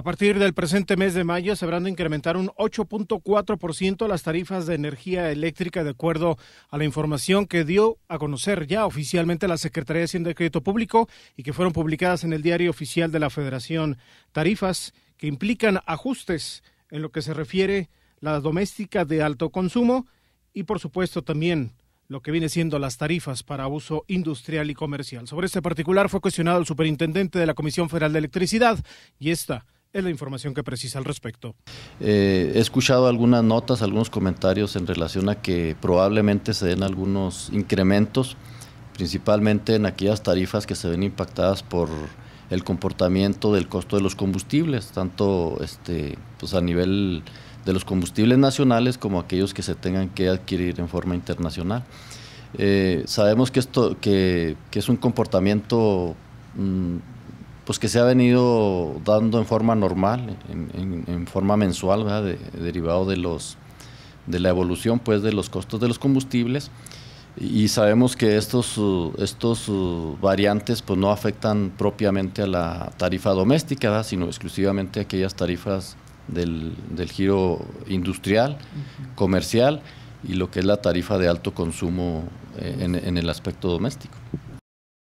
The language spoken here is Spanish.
A partir del presente mes de mayo se habrán de incrementar un 8.4% las tarifas de energía eléctrica de acuerdo a la información que dio a conocer ya oficialmente la Secretaría de Hacienda y Crédito Público y que fueron publicadas en el Diario Oficial de la Federación. Tarifas que implican ajustes en lo que se refiere a la doméstica de alto consumo y por supuesto también lo que viene siendo las tarifas para uso industrial y comercial. Sobre este particular fue cuestionado el superintendente de la Comisión Federal de Electricidad y esta es la información que precisa al respecto. Eh, he escuchado algunas notas, algunos comentarios en relación a que probablemente se den algunos incrementos, principalmente en aquellas tarifas que se ven impactadas por el comportamiento del costo de los combustibles, tanto este, pues a nivel de los combustibles nacionales como aquellos que se tengan que adquirir en forma internacional. Eh, sabemos que, esto, que, es un comportamiento... Mm, pues que se ha venido dando en forma normal, en, forma mensual, derivado de la evolución pues de los costos de los combustibles y sabemos que estos variantes pues no afectan propiamente a la tarifa doméstica, sino exclusivamente a aquellas tarifas del, giro industrial, comercial y lo que es la tarifa de alto consumo eh, en el aspecto doméstico.